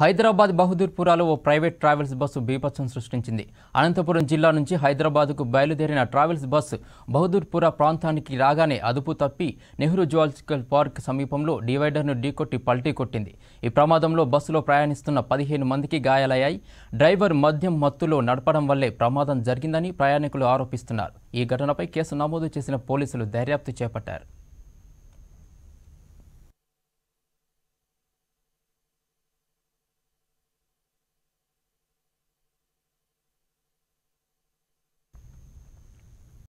హైదరాబాద్ బహదూర్పురాలో ఓ private travels bus బీభత్సం సృష్టించింది అనంతపురం జిల్లా నుంచి హైదరాబాద్కు బయలుదేరిన ట్రావెల్స్ బస్సు బహదూర్పుర ప్రాంతానికి రాగానే అదుపు తప్పి నెహ్రూ జువాలజికల్ పార్క్ సమీపంలో డివైడర్ను ఢీకొట్టి పల్టీ కొట్టింది ఈ ప్రమాదంలో బస్సులో ప్రయాణిస్తున్న పదిహేను మందికి గాయాలయ్యాయి డ్రైవర్ మద్యం మత్తులో నడపడం వల్లే ప్రమాదం జరిగిందని ప్రయాణికులు ఆరోపిస్తున్నారు ఈ ఘటనపై కేసు నమోదు చేసిన పోలీసులు దర్యాప్తు చేపట్టారు